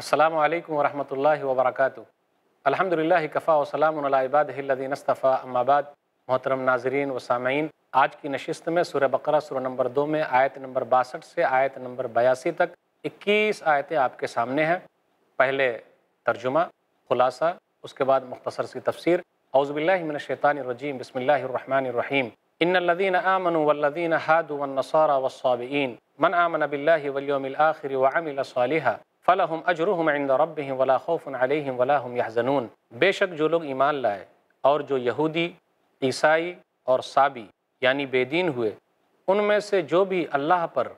السلام علیکم ورحمۃ اللہ وبرکاتہ الحمد للہ کفا و سلام العباد الدین اصطفیٰ بعد محترم ناظرین و سامعین آج کی نشست میں سورہ بقرہ سورہ نمبر دو میں آیت نمبر باسٹھ سے آیت نمبر بیاسی تک اکیس آیتیں آپ کے سامنے ہیں پہلے ترجمہ خلاصہ اس کے بعد مختصر سی تفسیر اعوذ باللہ من الشیطان الرجیم بسم اللہ الرحمن الرحیم ان الذين امنوا والذين هادوا والنصارى والصابئين من امن بالله واليوم الاخر وعمل صالحا فلاحم اجرحم عند ربهم ولا خوف علیہم ولا هم یحزنون بے شک جو لوگ ایمان لائے اور جو یہودی عیسائی اور صابی یعنی بے دین ہوئے ان میں سے جو بھی اللہ پر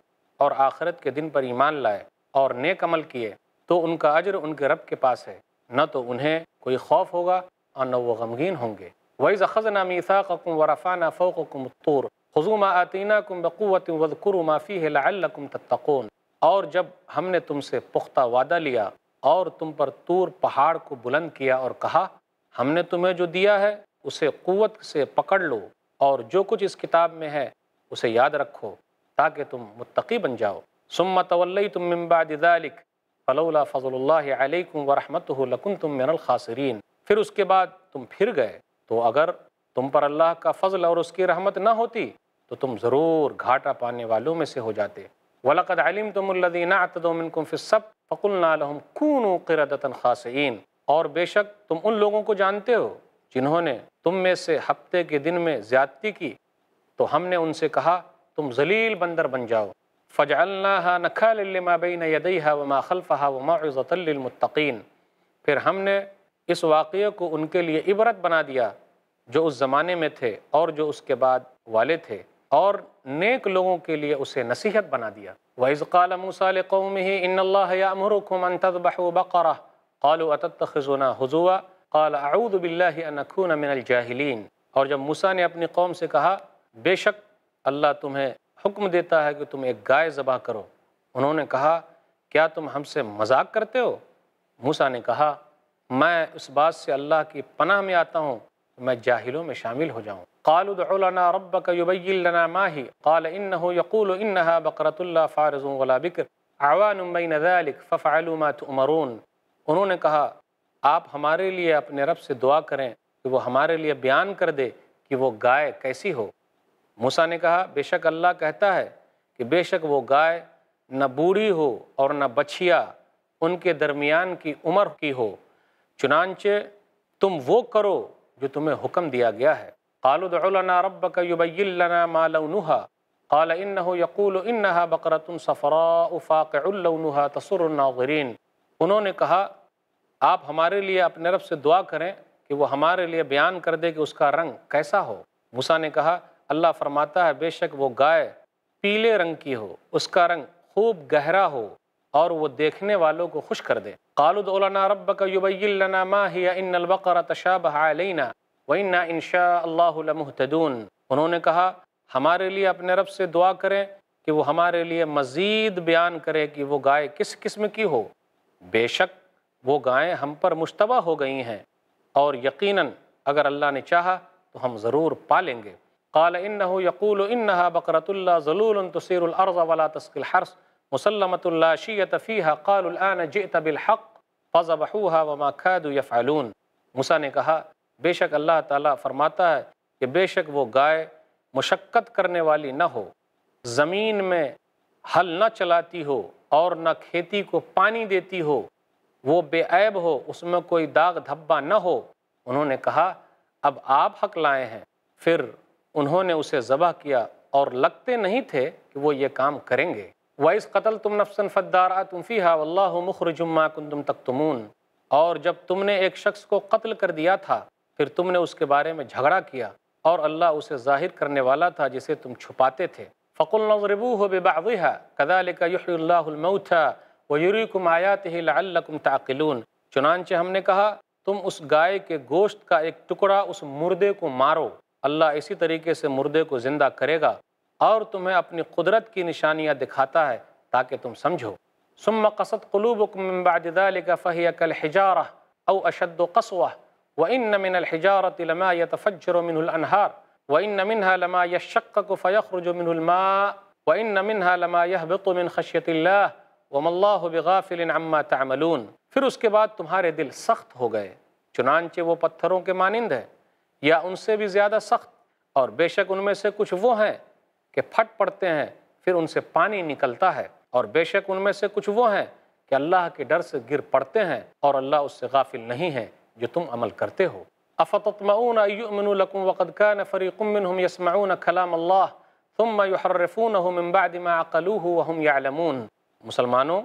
اور آخرت کے دن پر ایمان لائے اور نیک عمل کیے تو ان کا اجر ان کے رب کے پاس ہے نہ تو انہیں کوئی خوف ہوگا اور نہ وہ غمگین ہوں گے وَإِذْ أَخَذْنَا مِيثَاقَكُمْ وَرَفَعْنَا فَوْقَكُمْ الطُّورَ خُذُوا مَا آتَيْنَاكُمْ بِقُوَّةٍ وَاذْكُرُوا مَا فِيهِ لَعَلَّكُمْ تَتَّقُونَ اور جب ہم نے تم سے پختہ وعدہ لیا اور تم پر تور پہاڑ کو بلند کیا اور کہا ہم نے تمہیں جو دیا ہے اسے قوت سے پکڑ لو اور جو کچھ اس کتاب میں ہے اسے یاد رکھو تاکہ تم متقی بن جاؤ من بعد ذلك فلولا فضل اللہ علیکم ورحمته لکنتم من الخاسرین پھر اس کے بعد تم پھر گئے تو اگر تم پر اللہ کا فضل اور اس کی رحمت نہ ہوتی تو تم ضرور گھاٹا پانے والوں میں سے ہو جاتے ولاقد علم تم الدین صب فق النالم خون و قرتین اور بے شک تم ان لوگوں کو جانتے ہو جنہوں نے تم میں سے ہفتے کے دن میں زیادتی کی تو ہم نے ان سے کہا تم ذلیل بندر بن جاؤ فج اللہ نہ خل المہ بین یہ ددئی ہا پھر ہم نے اس واقعے کو ان کے لیے عبرت بنا دیا جو اس زمانے میں تھے اور جو اس کے بعد والے تھے اور نیک لوگوں کے لیے اسے نصیحت بنا دیا وَإِذْ قَالَ مُوسَى لِقَوْمِهِ إِنَّ اللَّهَ يَأْمُرُكُمْ أَن تَذْبَحُوا بَقَرَةً قَالُوا أَتَتَّخِذُنَا هُزُوًا قَالَ أَعُوذُ بِاللَّهِ أَن أَكُونَ مِنَ الْجَاهِلِينَ اور جب موسیٰ نے اپنی قوم سے کہا بے شک اللہ تمہیں حکم دیتا ہے کہ تم ایک گائے زبا کرو انہوں نے کہا کیا تم ہم سے مزاق کرتے ہو موسیٰ نے کہا میں اس بات سے اللہ کی پناہ میں آتا ہوں میں جاہلوں میں شامل ہو جاؤں قالوا لنا لنا ربك يبين قال إنه يقول إنها بقرة لا فارض ولا بكر عوان بين ذلك ففعلوا ما تؤمرون انہوں نے کہا آپ ہمارے لیے اپنے رب سے دعا کریں کہ وہ ہمارے لیے بیان کر دے کہ وہ گائے کیسی ہو موسیٰ نے کہا بے شک اللہ کہتا ہے کہ بے شک وہ گائے نہ بوڑھی ہو اور نہ بچیا ان کے درمیان کی عمر کی ہو چنانچہ تم وہ کرو جو تمہیں حکم دیا گیا ہے قالوا دعو لنا ربك يبين لنا ما لونها قال إنه يقول إنها بقرة صفراء فاقع لونها تصر الناظرين انہوں نے کہا آپ ہمارے لئے اپنے رب سے دعا کریں کہ وہ ہمارے لئے بیان کر دے کہ اس کا رنگ کیسا ہو موسیٰ نے کہا اللہ فرماتا ہے بے شک وہ گائے پیلے رنگ کی ہو اس کا رنگ خوب گہرا ہو اور وہ دیکھنے والوں کو خوش کر دے قالد علنا رب کا یوبیل لنا ما ہی ان البقر تشابہ علینا وَإِنَّا إِن شَاءَ اللَّهُ لَمُحْتَدُونَ انہوں نے کہا ہمارے لئے اپنے رب سے دعا کریں کہ وہ ہمارے لئے مزید بیان کرے کہ وہ گائے کس قسم کی ہو بے شک وہ گائیں ہم پر مشتبہ ہو گئی ہیں اور یقیناً اگر اللہ نے چاہا تو ہم ضرور پالیں گے قَالَ إِنَّهُ يَقُولُ إِنَّهَا بَقْرَةُ اللَّهَ ظَلُولٌ تُسِيرُ الْأَرْضَ وَلَا تَسْقِ الْحَرْسِ مُسَلَّمَةُ اللَّهَ شِيَّةَ فِيهَا قَالُ الْآنَ جِئْتَ بِالْحَقِّ فَضَبَحُوهَا وَمَا كَادُوا يَفْعَلُونَ موسیٰ نے کہا بے شک اللہ تعالیٰ فرماتا ہے کہ بے شک وہ گائے مشقت کرنے والی نہ ہو زمین میں حل نہ چلاتی ہو اور نہ کھیتی کو پانی دیتی ہو وہ بے عیب ہو اس میں کوئی داغ دھبا نہ ہو انہوں نے کہا اب آپ حق لائے ہیں پھر انہوں نے اسے ذبح کیا اور لگتے نہیں تھے کہ وہ یہ کام کریں گے وائس قتل تم تم فی ہا اللہ کن تم تک تمون اور جب تم نے ایک شخص کو قتل کر دیا تھا پھر تم نے اس کے بارے میں جھگڑا کیا اور اللہ اسے ظاہر کرنے والا تھا جسے تم چھپاتے تھے فَقُلْ نَضْرِبُوهُ بِبَعْضِهَا كَذَلِكَ يُحْلُ اللَّهُ الْمَوْتَى وَيُرِيكُمْ آيَاتِهِ لَعَلَّكُمْ تَعْقِلُونَ چنانچہ ہم نے کہا تم اس گائے کے گوشت کا ایک ٹکڑا اس مردے کو مارو اللہ اسی طریقے سے مردے کو زندہ کرے گا اور تمہیں اپنی قدرت کی نشانیاں دکھاتا ہے تاکہ تم سمجھو ثُمَّ قَسَتْ قُلُوبُكُمْ مِنْ بَعْدِ ذَلِكَ فَهِيَ كَالْحِجَارَةِ اَوْ أَشَدُّ قَسْوَةِ وَإِنَّ مِنَ الْحِجَارَةِ لَمَا يَتَفَجْرُ مِنْهُ الْأَنْهَارِ وَإِنَّ مِنْهَا لَمَا يَشَّقَّكُ فَيَخْرُجُ مِنْهُ الْمَاءِ وَإِنَّ مِنْهَا لَمَا يَهْبِطُ مِنْ خَشْيَةِ اللَّهِ وَمَا اللَّهُ بِغَافِلٍ عَمَّا تَعْمَلُونَ پھر اس کے بعد تمہارے دل سخت ہو گئے چنانچہ وہ پتھروں کے مانند ہے یا ان سے بھی زیادہ سخت اور بے شک ان میں سے کچھ وہ ہیں کہ پھٹ پڑتے ہیں پھر ان سے پانی نکلتا ہے اور بے شک ان میں سے کچھ وہ ہیں کہ اللہ کے ڈر سے گر پڑتے ہیں اور اللہ اس سے غافل نہیں ہے جو تم عمل کرتے ہو افتطمعون ایؤمنوا لکم وقد کان فریق منہم یسمعون کلام اللہ ثم یحرفونہ من بعد ما عقلوہ وهم یعلمون مسلمانوں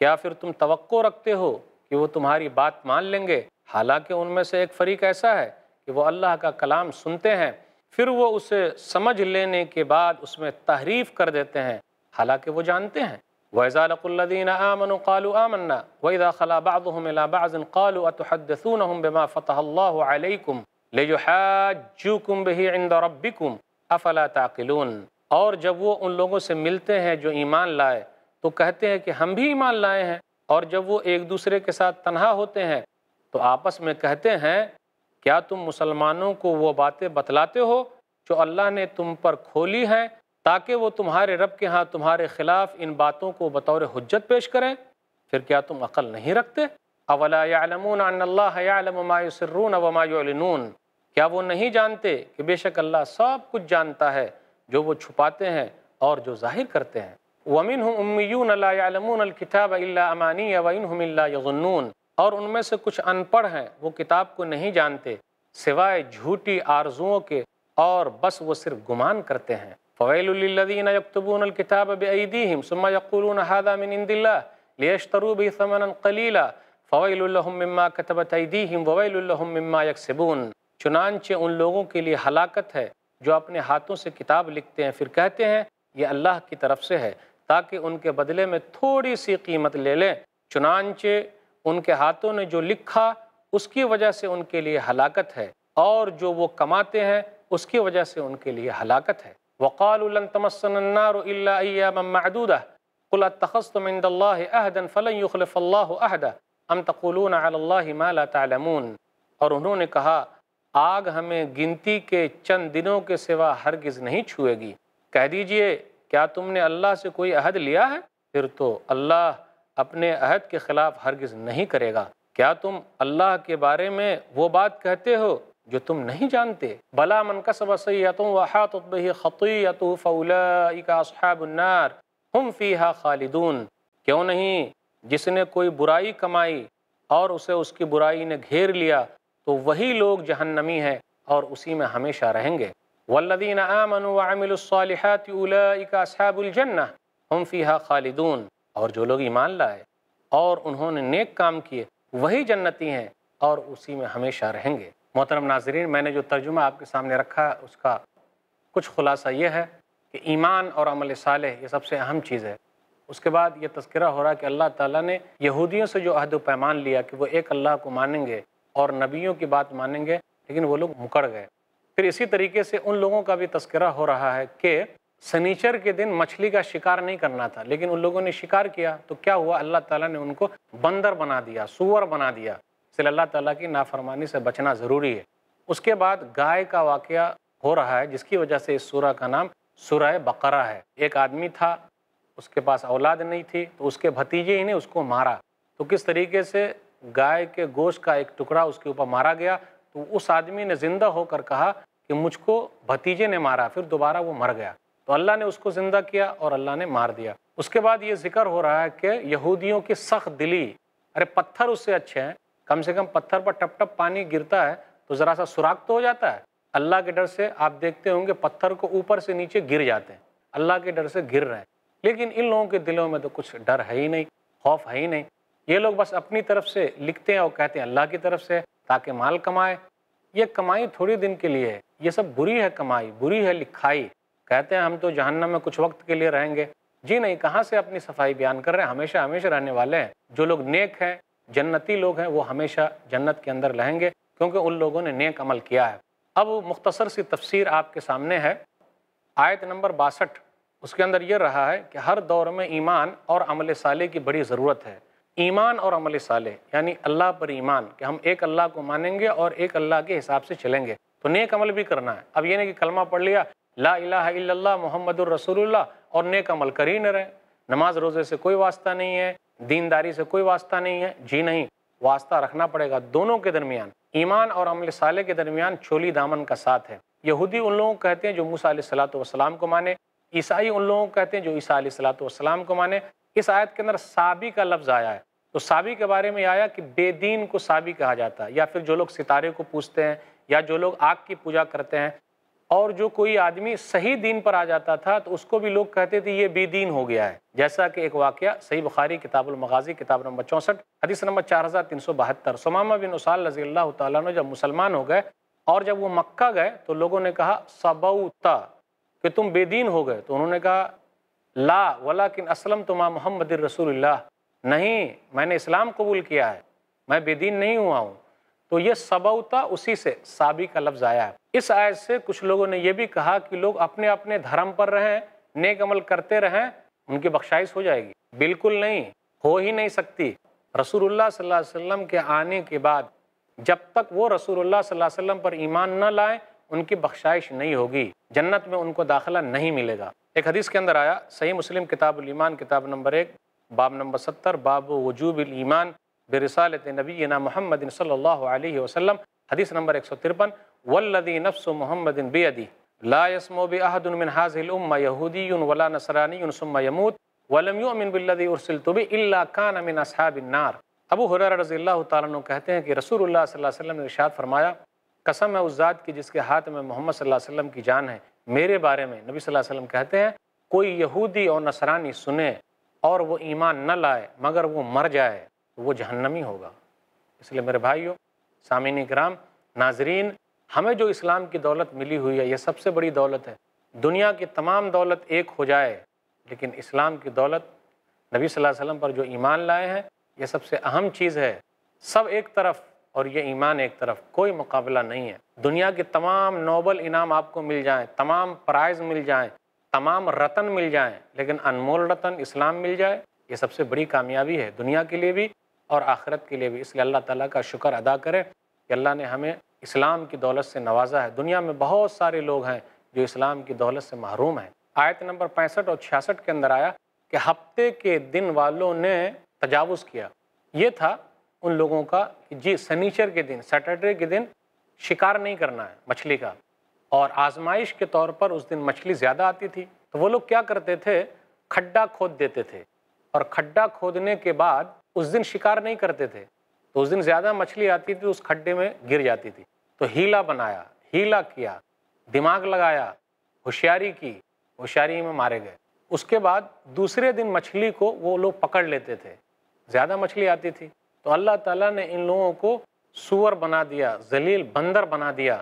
کیا پھر تم توقع رکھتے ہو کہ وہ تمہاری بات مان لیں گے حالانکہ ان میں سے ایک فریق ایسا ہے کہ وہ اللہ کا کلام سنتے ہیں پھر وہ اسے سمجھ لینے کے بعد اس میں تحریف کر دیتے ہیں حالانکہ وہ جانتے ہیں وَإِذَا لَقُوا الَّذِينَ آمَنُوا قَالُوا آمَنَّا وَإِذَا خَلَا بَعْضُهُمْ إِلَى بَعْضٍ قَالُوا أَتُحَدَّثُونَهُمْ بِمَا فَتَحَ اللَّهُ عَلَيْكُمْ لِيُحَاجُّوكُمْ بِهِ عِنْدَ رَبِّكُمْ أَفَلَا تَعْقِلُونَ اور جب وہ ان لوگوں سے ملتے ہیں جو ایمان لائے تو کہتے ہیں کہ ہم بھی ایمان لائے ہیں اور جب وہ ایک دوسرے کے ساتھ تنہا ہوتے ہیں تو آپس میں کہتے ہیں کیا تم مسلمانوں کو وہ باتیں بتلاتے ہو جو اللہ نے تم پر کھولی ہیں تاکہ وہ تمہارے رب کے ہاں تمہارے خلاف ان باتوں کو بطور حجت پیش کریں پھر کیا تم عقل نہیں رکھتے اولا ان اللہ ما علما وما یعلنون کیا وہ نہیں جانتے کہ بے شک اللہ سب کچھ جانتا ہے جو وہ چھپاتے ہیں اور جو ظاہر کرتے ہیں وَمِنْهُمْ لَا يَعْلَمُونَ الْكِتَابَ إِلَّا أَمَانِيَ وَإِنْهُمْ إِلَّا يَظُنُّونَ اور ان میں سے کچھ ان پڑھ ہیں وہ کتاب کو نہیں جانتے سوائے جھوٹی آرزوؤں کے اور بس وہ صرف گمان کرتے ہیں فویل اللہ تبون ثمنا قلیلا فویل لهم مما اللہ ایدیہم وویل مما یکسبون چنانچہ ان لوگوں کے لیے ہلاکت ہے جو اپنے ہاتھوں سے کتاب لکھتے ہیں پھر کہتے ہیں یہ اللہ کی طرف سے ہے تاکہ ان کے بدلے میں تھوڑی سی قیمت لے لیں چنانچہ ان کے ہاتھوں نے جو لکھا اس کی وجہ سے ان کے لیے ہلاکت ہے اور جو وہ کماتے ہیں اس کی وجہ سے ان کے لیے ہلاکت ہے وقالوا لن تمسنا النار إلا أياما معدودة قل اتخذتم عند الله عہدا فلن یخلف الله عہدا ام تقولون على الله ما لا تعلمون اور انہوں نے کہا آگ ہمیں گنتی کے چند دنوں کے سوا ہرگز نہیں چھوئے گی کہہ دیجئے کیا تم نے اللہ سے کوئی عہد لیا ہے پھر تو اللہ اپنے عہد کے خلاف ہرگز نہیں کرے گا کیا تم اللہ کے بارے میں وہ بات کہتے ہو جو تم نہیں جانتے بلا من وحاطت بس یتوۃ فلا اصحاب النار ہم فیہا خالدون کیوں نہیں جس نے کوئی برائی کمائی اور اسے اس کی برائی نے گھیر لیا تو وہی لوگ جہنمی ہیں اور اسی میں ہمیشہ رہیں گے والذین آمنوا وعملوا الصالحات واطا اصحاب الجنہ ہم فیہا خالدون اور جو لوگ ایمان لائے اور انہوں نے نیک کام کیے وہی جنتی ہیں اور اسی میں ہمیشہ رہیں گے محترم ناظرین میں نے جو ترجمہ آپ کے سامنے رکھا ہے اس کا کچھ خلاصہ یہ ہے کہ ایمان اور عمل صالح یہ سب سے اہم چیز ہے اس کے بعد یہ تذکرہ ہو رہا ہے کہ اللہ تعالیٰ نے یہودیوں سے جو عہد و پیمان لیا کہ وہ ایک اللہ کو مانیں گے اور نبیوں کی بات مانیں گے لیکن وہ لوگ مکڑ گئے پھر اسی طریقے سے ان لوگوں کا بھی تذکرہ ہو رہا ہے کہ سنیچر کے دن مچھلی کا شکار نہیں کرنا تھا لیکن ان لوگوں نے شکار کیا تو کیا ہوا اللہ تعالیٰ نے ان کو بندر بنا دیا سور بنا دیا صلی اللہ تعالیٰ کی نافرمانی سے بچنا ضروری ہے اس کے بعد گائے کا واقعہ ہو رہا ہے جس کی وجہ سے اس سورہ کا نام سورہ بقرہ ہے ایک آدمی تھا اس کے پاس اولاد نہیں تھی تو اس کے بھتیجے ہی نے اس کو مارا تو کس طریقے سے گائے کے گوشت کا ایک ٹکڑا اس کے اوپر مارا گیا تو اس آدمی نے زندہ ہو کر کہا کہ مجھ کو بھتیجے نے مارا پھر دوبارہ وہ مر گیا تو اللہ نے اس کو زندہ کیا اور اللہ نے مار دیا اس کے بعد یہ ذکر ہو رہا ہے کہ یہودیوں کی سخت دلی ارے پتھر اس سے اچھے ہیں کم سے کم پتھر پر ٹپ ٹپ پانی گرتا ہے تو ذرا سا سوراخ ہو جاتا ہے اللہ کے ڈر سے آپ دیکھتے ہوں گے پتھر کو اوپر سے نیچے گر جاتے ہیں اللہ کے ڈر سے گر رہے ہیں لیکن ان لوگوں کے دلوں میں تو کچھ ڈر ہے ہی نہیں خوف ہے ہی نہیں یہ لوگ بس اپنی طرف سے لکھتے ہیں اور کہتے ہیں اللہ کی طرف سے تاکہ مال کمائے یہ کمائی تھوڑی دن کے لیے ہے یہ سب بری ہے کمائی بری ہے لکھائی کہتے ہیں ہم تو جہنم میں کچھ وقت کے لیے رہیں گے جی نہیں کہاں سے اپنی صفائی بیان کر رہے ہیں ہمیشہ ہمیشہ رہنے والے ہیں جو لوگ نیک ہیں جنتی لوگ ہیں وہ ہمیشہ جنت کے اندر لہیں گے کیونکہ ان لوگوں نے نیک عمل کیا ہے اب وہ مختصر سی تفسیر آپ کے سامنے ہے آیت نمبر باسٹھ اس کے اندر یہ رہا ہے کہ ہر دور میں ایمان اور عمل سالے کی بڑی ضرورت ہے ایمان اور عمل سالے یعنی اللہ پر ایمان کہ ہم ایک اللہ کو مانیں گے اور ایک اللہ کے حساب سے چلیں گے تو نیک عمل بھی کرنا ہے اب یہ نہیں کہ کلمہ پڑھ لیا لا الہ الا اللہ محمد الرسول اللہ اور نیک عمل کر ہی نہ رہے نماز روزے سے کوئی واسطہ نہیں ہے دینداری سے کوئی واسطہ نہیں ہے جی نہیں واسطہ رکھنا پڑے گا دونوں کے درمیان ایمان اور عمل سالے کے درمیان چولی دامن کا ساتھ ہے یہودی ان لوگوں کو کہتے ہیں جو موسا علیہ صلاح والسلام کو مانے عیسائی ان لوگوں کو کہتے ہیں جو عیسیٰ علیہ الصلاۃ والسلام السلام کو مانے اس آیت کے اندر سابی کا لفظ آیا ہے تو سابی کے بارے میں آیا کہ بے دین کو سابی کہا جاتا ہے یا پھر جو لوگ ستارے کو پوچھتے ہیں یا جو لوگ آگ کی پوجا کرتے ہیں اور جو کوئی آدمی صحیح دین پر آ جاتا تھا تو اس کو بھی لوگ کہتے تھے یہ بے دین ہو گیا ہے جیسا کہ ایک واقعہ صحیح بخاری کتاب المغازی کتاب نمبر چونسٹھ حدیث نمبر چار ہزار تین سو بہتر سمامہ بن اسال رضی اللہ تعالیٰ نے جب مسلمان ہو گئے اور جب وہ مکہ گئے تو لوگوں نے کہا سبوتا کہ تم بے دین ہو گئے تو انہوں نے کہا لا ولیکن اسلم تما محمد رسول اللہ نہیں میں نے اسلام قبول کیا ہے میں بے دین نہیں ہوا ہوں تو یہ سبوتا اسی سے سابی کا لفظ آیا ہے اس آیت سے کچھ لوگوں نے یہ بھی کہا کہ لوگ اپنے اپنے دھرم پر رہیں نیک عمل کرتے رہیں ان کی بخشائش ہو جائے گی بالکل نہیں ہو ہی نہیں سکتی رسول اللہ صلی اللہ علیہ وسلم کے آنے کے بعد جب تک وہ رسول اللہ صلی اللہ علیہ وسلم پر ایمان نہ لائیں ان کی بخشائش نہیں ہوگی جنت میں ان کو داخلہ نہیں ملے گا ایک حدیث کے اندر آیا صحیح مسلم کتاب الایمان کتاب نمبر ایک باب نمبر ستر باب وجوب الایمان برسالت نبینا محمد صلی اللہ علیہ وسلم حدیث نمبر ایک سو ترپن ولدی نفس و محمد بے ادی من و بہد الاظودی ولا اصحاب النار ابو حرار رضی اللہ تعالیٰ کہتے ہیں کہ رسول اللہ صلی اللہ علیہ وسلم نے ارشاد فرمایا قسم ہے اس ذات کی جس کے ہاتھ میں محمد صلی اللہ علیہ وسلم کی جان ہے میرے بارے میں نبی صلی اللہ علیہ وسلم کہتے ہیں کوئی یہودی اور نصرانی سنے اور وہ ایمان نہ لائے مگر وہ مر جائے تو وہ جہنمی ہوگا اس لیے میرے بھائیوں سامعین اکرام ناظرین ہمیں جو اسلام کی دولت ملی ہوئی ہے یہ سب سے بڑی دولت ہے دنیا کی تمام دولت ایک ہو جائے لیکن اسلام کی دولت نبی صلی اللہ علیہ وسلم پر جو ایمان لائے ہیں یہ سب سے اہم چیز ہے سب ایک طرف اور یہ ایمان ایک طرف کوئی مقابلہ نہیں ہے دنیا کے تمام نوبل انعام آپ کو مل جائیں تمام پرائز مل جائیں تمام رتن مل جائیں لیکن انمول رتن اسلام مل جائے یہ سب سے بڑی کامیابی ہے دنیا کے لیے بھی اور آخرت کے لیے بھی اس لیے اللہ تعالیٰ کا شکر ادا کرے کہ اللہ نے ہمیں اسلام کی دولت سے نوازا ہے دنیا میں بہت سارے لوگ ہیں جو اسلام کی دولت سے محروم ہیں آیت نمبر پینسٹھ اور چھیاسٹھ کے اندر آیا کہ ہفتے کے دن والوں نے تجاوز کیا یہ تھا ان لوگوں کا کہ جی سنیچر کے دن سیٹرڈے کے دن شکار نہیں کرنا ہے مچھلی کا اور آزمائش کے طور پر اس دن مچھلی زیادہ آتی تھی تو وہ لوگ کیا کرتے تھے کھڈا کھود دیتے تھے اور کھڈا کھودنے کے بعد اس دن شکار نہیں کرتے تھے تو اس دن زیادہ مچھلی آتی تھی اس کھڈے میں گر جاتی تھی تو ہیلا بنایا ہیلا کیا دماغ لگایا ہوشیاری کی ہوشیاری میں مارے گئے اس کے بعد دوسرے دن مچھلی کو وہ لوگ پکڑ لیتے تھے زیادہ مچھلی آتی تھی تو اللہ تعالیٰ نے ان لوگوں کو سور بنا دیا ذلیل بندر بنا دیا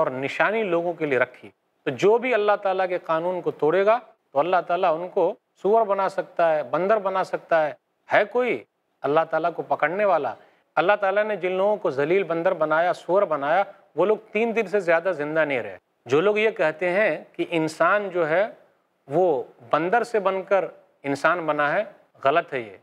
اور نشانی لوگوں کے لیے رکھی تو جو بھی اللہ تعالیٰ کے قانون کو توڑے گا تو اللہ تعالیٰ ان کو سور بنا سکتا ہے بندر بنا سکتا ہے ہے کوئی اللہ تعالیٰ کو پکڑنے والا اللہ تعالیٰ نے جن لوگوں کو ذلیل بندر بنایا سور بنایا وہ لوگ تین دن سے زیادہ زندہ نہیں رہے جو لوگ یہ کہتے ہیں کہ انسان جو ہے وہ بندر سے بن کر انسان بنا ہے غلط ہے یہ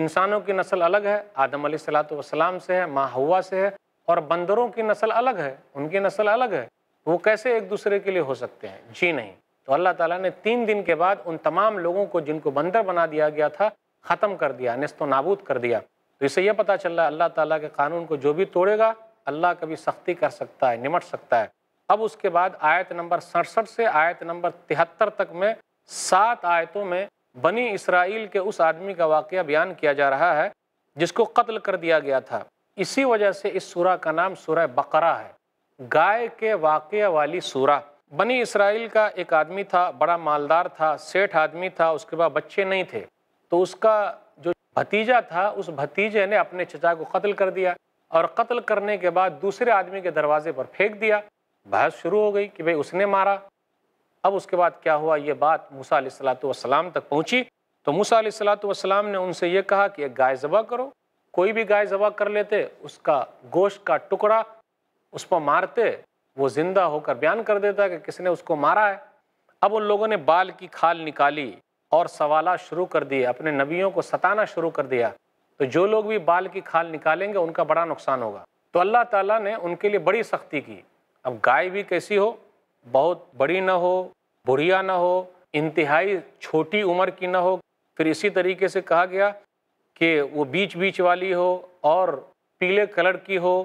انسانوں کی نسل الگ ہے آدم علیہ السلاۃ والسلام سے ہے ماہ ہوا سے ہے اور بندروں کی نسل الگ ہے ان کی نسل الگ ہے وہ کیسے ایک دوسرے کے لیے ہو سکتے ہیں جی نہیں تو اللہ تعالیٰ نے تین دن کے بعد ان تمام لوگوں کو جن کو بندر بنا دیا گیا تھا ختم کر دیا نست و نابود کر دیا تو اسے یہ پتا چل اللہ تعالیٰ کے قانون کو جو بھی توڑے گا اللہ کبھی سختی کر سکتا ہے نمٹ سکتا ہے اب اس کے بعد آیت نمبر سڑسٹھ آیت نمبر تہتر تک میں سات آیتوں میں بنی اسرائیل کے اس آدمی کا واقعہ بیان کیا جا رہا ہے جس کو قتل کر دیا گیا تھا اسی وجہ سے اس سورہ کا نام سورہ بقرہ ہے گائے کے واقعہ والی سورہ بنی اسرائیل کا ایک آدمی تھا بڑا مالدار تھا سیٹھ آدمی تھا اس کے بعد بچے نہیں تھے تو اس کا جو بھتیجا تھا اس بھتیجے نے اپنے چچا کو قتل کر دیا اور قتل کرنے کے بعد دوسرے آدمی کے دروازے پر پھینک دیا بحث شروع ہو گئی کہ بھئی اس نے مارا اب اس کے بعد کیا ہوا یہ بات موسیٰ علیہ السلاۃ والسلام تک پہنچی تو موسیٰ علیہ السلام نے ان سے یہ کہا کہ ایک گائے ذبح کرو کوئی بھی گائے ذبح کر لیتے اس کا گوشت کا ٹکڑا اس پر مارتے وہ زندہ ہو کر بیان کر دیتا کہ کس نے اس کو مارا ہے اب ان لوگوں نے بال کی کھال نکالی اور سوالات شروع کر دیے اپنے نبیوں کو ستانا شروع کر دیا تو جو لوگ بھی بال کی کھال نکالیں گے ان کا بڑا نقصان ہوگا تو اللہ تعالیٰ نے ان کے لیے بڑی سختی کی اب گائے بھی کیسی ہو بہت بڑی نہ ہو بڑھیا نہ ہو انتہائی چھوٹی عمر کی نہ ہو پھر اسی طریقے سے کہا گیا کہ وہ بیچ بیچ والی ہو اور پیلے کلر کی ہو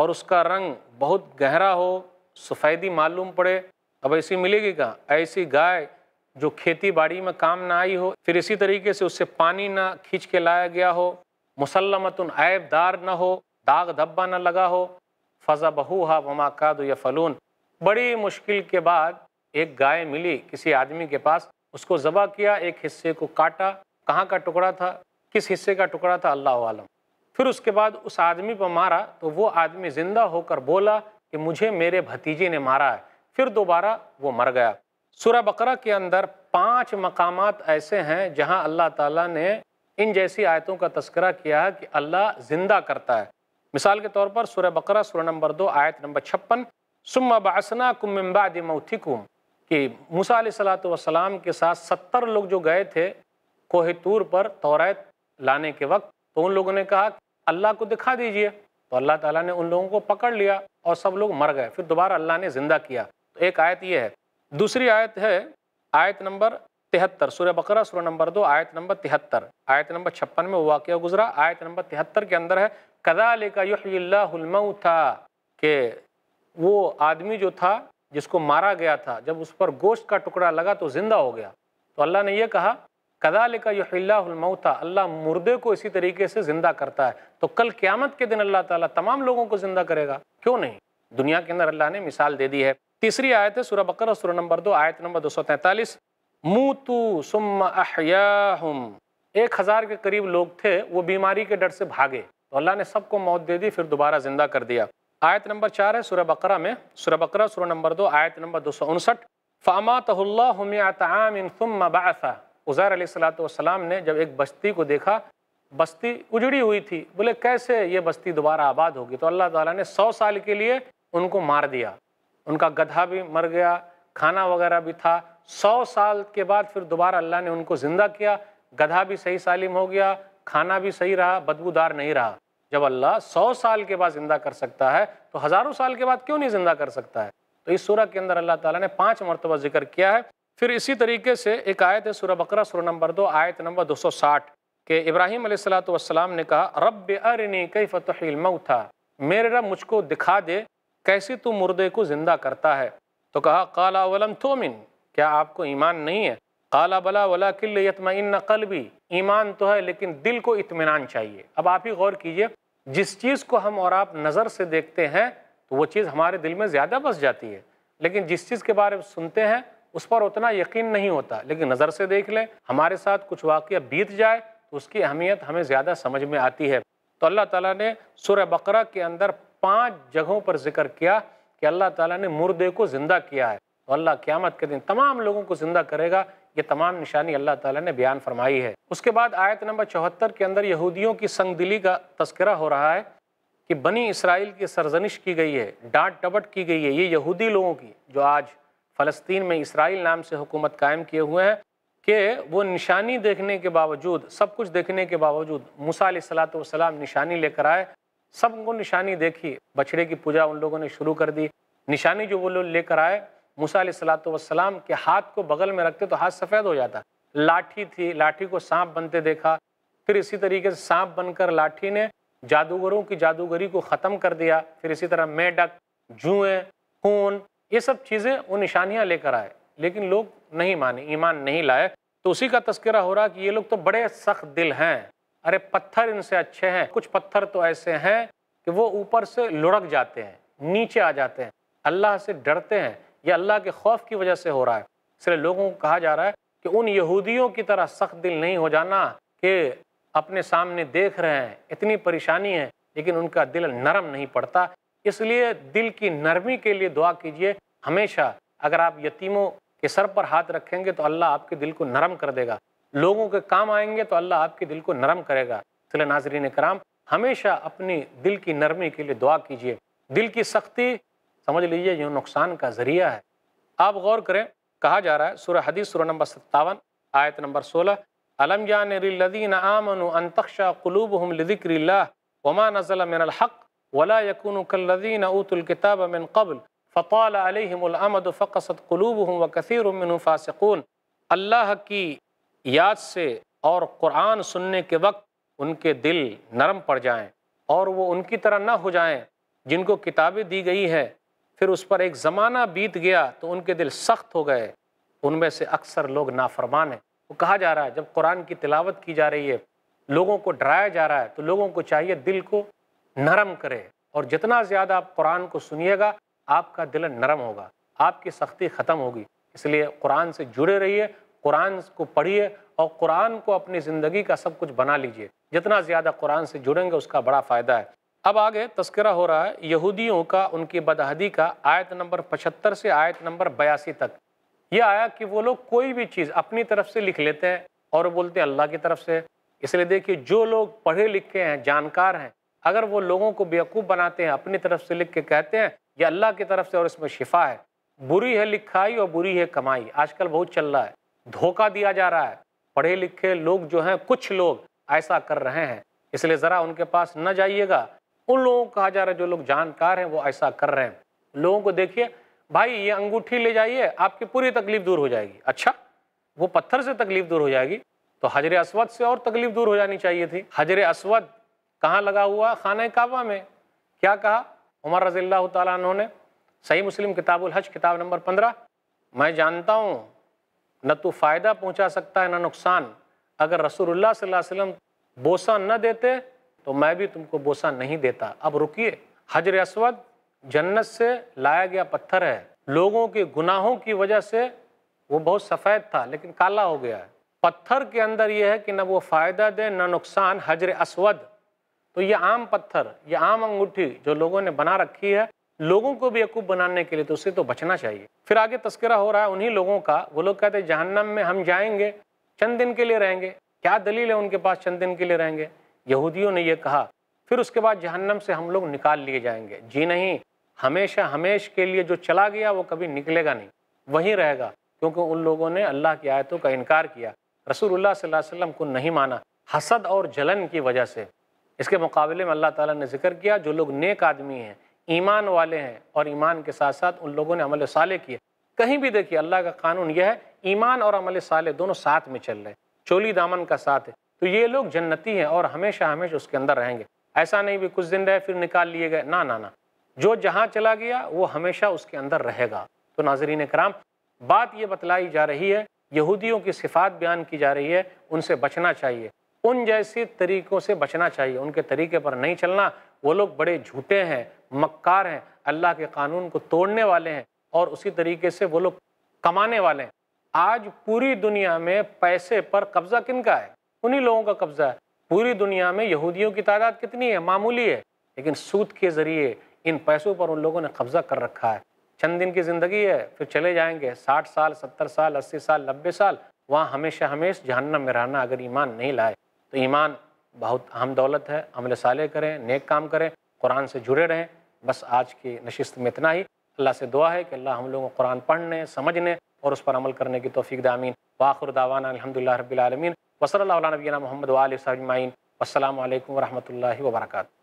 اور اس کا رنگ بہت گہرا ہو سفیدی معلوم پڑے اب ایسی ملے گی کہاں ایسی گائے جو کھیتی باڑی میں کام نہ آئی ہو پھر اسی طریقے سے اس سے پانی نہ کھینچ کے لایا گیا ہو ان عیب دار نہ ہو داغ دھبا نہ لگا ہو فضا بہو ہا وما کاد یا فلون بڑی مشکل کے بعد ایک گائے ملی کسی آدمی کے پاس اس کو ذبح کیا ایک حصے کو کاٹا کہاں کا ٹکڑا تھا کس حصے کا ٹکڑا تھا اللہ عالم پھر اس کے بعد اس آدمی پہ مارا تو وہ آدمی زندہ ہو کر بولا کہ مجھے میرے بھتیجے نے مارا ہے پھر دوبارہ وہ مر گیا سورہ بقرہ کے اندر پانچ مقامات ایسے ہیں جہاں اللہ تعالیٰ نے ان جیسی آیتوں کا تذکرہ کیا ہے کہ اللہ زندہ کرتا ہے مثال کے طور پر سورہ بقرہ سورہ نمبر دو آیت نمبر چھپن سم اباسنا کمبا دمام کہ علیہ صلاۃ والسلام کے ساتھ ستر لوگ جو گئے تھے کوہ طور پر توریت لانے کے وقت تو ان لوگوں نے کہا اللہ کو دکھا دیجئے تو اللہ تعالیٰ نے ان لوگوں کو پکڑ لیا اور سب لوگ مر گئے پھر دوبارہ اللہ نے زندہ کیا تو ایک آیت یہ ہے دوسری آیت ہے آیت نمبر تہتر سورہ بقرہ سورہ نمبر دو آیت نمبر تہتر آیت نمبر چھپن میں وہ واقعہ گزرا آیت نمبر تہتر کے اندر ہے قدالِ یحیی اللہ الموتا کہ وہ آدمی جو تھا جس کو مارا گیا تھا جب اس پر گوشت کا ٹکڑا لگا تو زندہ ہو گیا تو اللہ نے یہ کہا قدا یحیی اللہ الموتا اللہ مردے کو اسی طریقے سے زندہ کرتا ہے تو کل قیامت کے دن اللہ تعالیٰ تمام لوگوں کو زندہ کرے گا کیوں نہیں دنیا کے اندر اللہ نے مثال دے دی ہے تیسری آیت ہے سورہ بقرہ سورہ نمبر دو آیت نمبر دو سو تینتالیس سم احیاہم ایک ہزار کے قریب لوگ تھے وہ بیماری کے ڈر سے بھاگے تو اللہ نے سب کو موت دے دی پھر دوبارہ زندہ کر دیا آیت نمبر چار ہے سورہ بقرہ میں سورہ بقرہ سورہ نمبر دو آیت نمبر دو سو انسٹھ فَأَمَاتَهُ اللَّهُ عَامٍ ثُمَّ بَعَثَ عزیر علیہ السلام نے جب ایک بستی کو دیکھا بستی اجڑی ہوئی تھی بولے کیسے یہ بستی دوبارہ آباد ہوگی تو اللہ تعالیٰ نے سو سال کے لیے ان کو مار دیا ان کا گدھا بھی مر گیا کھانا وغیرہ بھی تھا سو سال کے بعد پھر دوبارہ اللہ نے ان کو زندہ کیا گدھا بھی صحیح سالم ہو گیا کھانا بھی صحیح رہا بدبودار نہیں رہا جب اللہ سو سال کے بعد زندہ کر سکتا ہے تو ہزاروں سال کے بعد کیوں نہیں زندہ کر سکتا ہے تو اس سورہ کے اندر اللہ تعالیٰ نے پانچ مرتبہ ذکر کیا ہے پھر اسی طریقے سے ایک آیت ہے سورہ بقرہ سورہ نمبر دو آیت نمبر دو سو ساٹھ کہ ابراہیم علیہ السلام والسلام نے کہا رب ارنی کیف تحیل تھا میرے رب مجھ کو دکھا دے کیسی تو مردے کو زندہ کرتا ہے تو کہا کالاولم ولم تومن کیا آپ کو ایمان نہیں ہے کالا بلا ولا کل یتمین قلبی ایمان تو ہے لیکن دل کو اطمینان چاہیے اب آپ ہی غور کیجئے جس چیز کو ہم اور آپ نظر سے دیکھتے ہیں تو وہ چیز ہمارے دل میں زیادہ بس جاتی ہے لیکن جس چیز کے بارے میں سنتے ہیں اس پر اتنا یقین نہیں ہوتا لیکن نظر سے دیکھ لیں ہمارے ساتھ کچھ واقعہ بیت جائے تو اس کی اہمیت ہمیں زیادہ سمجھ میں آتی ہے تو اللہ تعالیٰ نے سورہ بقرہ کے اندر پانچ جگہوں پر ذکر کیا کہ اللہ تعالیٰ نے مردے کو زندہ کیا ہے تو اللہ قیامت کے دن تمام لوگوں کو زندہ کرے گا یہ تمام نشانی اللہ تعالیٰ نے بیان فرمائی ہے اس کے بعد آیت نمبر چوہتر کے اندر یہودیوں کی سنگ دلی کا تذکرہ ہو رہا ہے کہ بنی اسرائیل کی سرزنش کی گئی ہے ڈانٹ ڈبٹ کی گئی ہے یہ یہودی لوگوں کی جو آج فلسطین میں اسرائیل نام سے حکومت قائم کیے ہوئے ہیں کہ وہ نشانی دیکھنے کے باوجود سب کچھ دیکھنے کے باوجود علیہ السلاۃ والسلام نشانی لے کر آئے سب ان کو نشانی دیکھی بچڑے کی پوجا ان لوگوں نے شروع کر دی نشانی جو وہ لوگ لے کر آئے علیہ السلاۃ والسلام کے ہاتھ کو بغل میں رکھتے تو ہاتھ سفید ہو جاتا لاٹھی تھی لاٹھی کو سانپ بنتے دیکھا پھر اسی طریقے سے سانپ بن کر لاٹھی نے جادوگروں کی جادوگری کو ختم کر دیا پھر اسی طرح میڈک جوئیں خون یہ سب چیزیں وہ نشانیاں لے کر آئے لیکن لوگ نہیں مانے ایمان نہیں لائے تو اسی کا تذکرہ ہو رہا کہ یہ لوگ تو بڑے سخت دل ہیں ارے پتھر ان سے اچھے ہیں کچھ پتھر تو ایسے ہیں کہ وہ اوپر سے لڑک جاتے ہیں نیچے آ جاتے ہیں اللہ سے ڈرتے ہیں یا اللہ کے خوف کی وجہ سے ہو رہا ہے اس لیے لوگوں کو کہا جا رہا ہے کہ ان یہودیوں کی طرح سخت دل نہیں ہو جانا کہ اپنے سامنے دیکھ رہے ہیں اتنی پریشانی ہے لیکن ان کا دل نرم نہیں پڑتا اس لیے دل کی نرمی کے لیے دعا کیجئے ہمیشہ اگر آپ یتیموں کے سر پر ہاتھ رکھیں گے تو اللہ آپ کے دل کو نرم کر دے گا لوگوں کے کام آئیں گے تو اللہ آپ کے دل کو نرم کرے گا صلی ناظرین کرام ہمیشہ اپنی دل کی نرمی کے لیے دعا کیجیے دل کی سختی سمجھ لیجیے یہ نقصان کا ذریعہ ہے آپ غور کریں کہا جا رہا ہے سورہ حدیث سورہ نمبر ستاون آیت نمبر سولہ علم جان لذکر اللہ وما نزل من الحق ولا یقون الكتاب من قبل فطال علیہم الامد فقصت قلوب ہُ وقیر فاسقون اللہ کی یاد سے اور قرآن سننے کے وقت ان کے دل نرم پڑ جائیں اور وہ ان کی طرح نہ ہو جائیں جن کو کتابیں دی گئی ہیں پھر اس پر ایک زمانہ بیت گیا تو ان کے دل سخت ہو گئے ان میں سے اکثر لوگ نافرمان ہیں وہ کہا جا رہا ہے جب قرآن کی تلاوت کی جا رہی ہے لوگوں کو ڈرایا جا رہا ہے تو لوگوں کو چاہیے دل کو نرم کرے اور جتنا زیادہ آپ قرآن کو سنیے گا آپ کا دل نرم ہوگا آپ کی سختی ختم ہوگی اس لیے قرآن سے جڑے رہیے قرآن کو پڑھیے اور قرآن کو اپنی زندگی کا سب کچھ بنا لیجئے جتنا زیادہ قرآن سے جڑیں گے اس کا بڑا فائدہ ہے اب آگے تذکرہ ہو رہا ہے یہودیوں کا ان کی بدہدی کا آیت نمبر پچہتر سے آیت نمبر بیاسی تک یہ آیا کہ وہ لوگ کوئی بھی چیز اپنی طرف سے لکھ لیتے ہیں اور بولتے ہیں اللہ کی طرف سے اس لیے دیکھیے جو لوگ پڑھے لکھے ہیں جانکار ہیں اگر وہ لوگوں کو بیوقوف بناتے ہیں اپنی طرف سے لکھ کے کہتے ہیں یہ اللہ کی طرف سے اور اس میں شفا ہے بری ہے لکھائی اور بری ہے کمائی آج کل بہت چل رہا ہے دھوکہ دیا جا رہا ہے پڑھے لکھے لوگ جو ہیں کچھ لوگ ایسا کر رہے ہیں اس لیے ذرا ان کے پاس نہ جائیے گا ان لوگوں کو کہا جا رہا ہے جو لوگ جانکار ہیں وہ ایسا کر رہے ہیں لوگوں کو دیکھیے بھائی یہ انگوٹھی لے جائیے آپ کی پوری تکلیف دور ہو جائے گی اچھا وہ پتھر سے تکلیف دور ہو جائے گی تو حجر اسود سے اور تکلیف دور ہو جانی چاہیے تھی حجر اسود کہاں لگا ہوا خانہ کعبہ میں کیا کہا عمر رضی اللہ تعالیٰ عنہ نے صحیح مسلم کتاب الحج کتاب نمبر پندرہ میں جانتا ہوں نہ تو فائدہ پہنچا سکتا ہے نہ نقصان اگر رسول اللہ صلی اللہ علیہ وسلم بوسہ نہ دیتے تو میں بھی تم کو بوسہ نہیں دیتا اب رکیے حجر اسود جنت سے لایا گیا پتھر ہے لوگوں کے گناہوں کی وجہ سے وہ بہت سفید تھا لیکن کالا ہو گیا ہے پتھر کے اندر یہ ہے کہ نہ وہ فائدہ دے نہ نقصان حجر اسود تو یہ عام پتھر یہ عام انگوٹھی جو لوگوں نے بنا رکھی ہے لوگوں کو بھی عقوب بنانے کے لیے تو اس سے تو بچنا چاہیے پھر آگے تذکرہ ہو رہا ہے انہی لوگوں کا وہ لوگ کہتے ہیں جہنم میں ہم جائیں گے چند دن کے لیے رہیں گے کیا دلیل ہے ان کے پاس چند دن کے لیے رہیں گے یہودیوں نے یہ کہا پھر اس کے بعد جہنم سے ہم لوگ نکال لیے جائیں گے جی نہیں ہمیشہ ہمیش کے لیے جو چلا گیا وہ کبھی نکلے گا نہیں وہیں رہے گا کیونکہ ان لوگوں نے اللہ کی آیتوں کا انکار کیا رسول اللہ صلی اللہ علیہ وسلم کو نہیں مانا حسد اور جلن کی وجہ سے اس کے مقابلے میں اللہ تعالیٰ نے ذکر کیا جو لوگ نیک آدمی ہیں ایمان والے ہیں اور ایمان کے ساتھ ساتھ ان لوگوں نے عمل صالح کیے کہیں بھی دیکھیے اللہ کا قانون یہ ہے ایمان اور عمل صالح دونوں ساتھ میں چل رہے ہیں چولی دامن کا ساتھ ہے تو یہ لوگ جنتی ہیں اور ہمیشہ ہمیشہ اس کے اندر رہیں گے ایسا نہیں بھی کچھ دن رہے پھر نکال لیے گئے نا نہ جو جہاں چلا گیا وہ ہمیشہ اس کے اندر رہے گا تو ناظرین کرام بات یہ بتلائی جا رہی ہے یہودیوں کی صفات بیان کی جا رہی ہے ان سے بچنا چاہیے ان جیسی طریقوں سے بچنا چاہیے ان کے طریقے پر نہیں چلنا وہ لوگ بڑے جھوٹے ہیں مکار ہیں اللہ کے قانون کو توڑنے والے ہیں اور اسی طریقے سے وہ لوگ کمانے والے ہیں آج پوری دنیا میں پیسے پر قبضہ کن کا ہے انہی لوگوں کا قبضہ ہے پوری دنیا میں یہودیوں کی تعداد کتنی ہے معمولی ہے لیکن سود کے ذریعے ان پیسوں پر ان لوگوں نے قبضہ کر رکھا ہے چند دن کی زندگی ہے پھر چلے جائیں گے ساٹھ سال ستر سال اسی سال نبے سال وہاں ہمیشہ ہمیش جہنم میں رہنا اگر ایمان نہیں لائے تو ایمان بہت اہم دولت ہے عمل صالح کریں نیک کام کریں قرآن سے جڑے رہیں بس آج کی نشست میں اتنا ہی اللہ سے دعا ہے کہ اللہ ہم لوگوں کو قرآن پڑھنے سمجھنے اور اس پر عمل کرنے کی توفیق دامین واخر داوان الحمد رب العالمین وصلی اللہ علیہ محمد والم عین السلام علیکم ورحمۃ اللہ وبرکاتہ